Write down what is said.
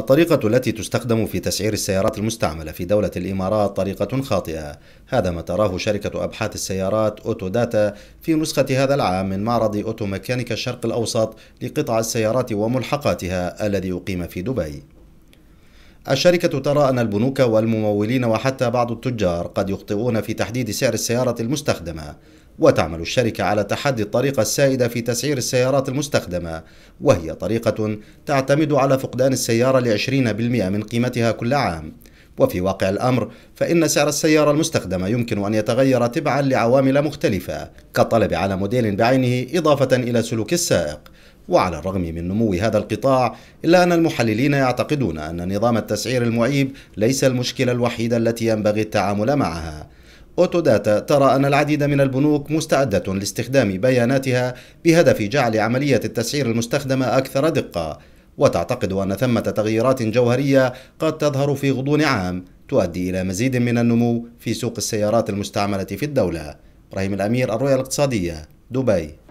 الطريقة التي تستخدم في تسعير السيارات المستعملة في دولة الإمارات طريقة خاطئة هذا ما تراه شركة أبحاث السيارات أوتو داتا في نسخة هذا العام من معرض أوتو ميكانيكا الشرق الأوسط لقطع السيارات وملحقاتها الذي أقيم في دبي الشركة ترى أن البنوك والممولين وحتى بعض التجار قد يخطئون في تحديد سعر السيارة المستخدمة وتعمل الشركة على تحدي الطريقة السائدة في تسعير السيارات المستخدمة وهي طريقة تعتمد على فقدان السيارة لعشرين بالمئة من قيمتها كل عام وفي واقع الأمر فإن سعر السيارة المستخدمة يمكن أن يتغير تبعا لعوامل مختلفة كالطلب على موديل بعينه إضافة إلى سلوك السائق وعلى الرغم من نمو هذا القطاع إلا أن المحللين يعتقدون أن نظام التسعير المعيب ليس المشكلة الوحيدة التي ينبغي التعامل معها أوتوداتا ترى أن العديد من البنوك مستعدة لاستخدام بياناتها بهدف جعل عملية التسعير المستخدمة أكثر دقة وتعتقد أن ثمة تغييرات جوهرية قد تظهر في غضون عام تؤدي إلى مزيد من النمو في سوق السيارات المستعملة في الدولة إبراهيم الأمير الرؤية الاقتصادية دبي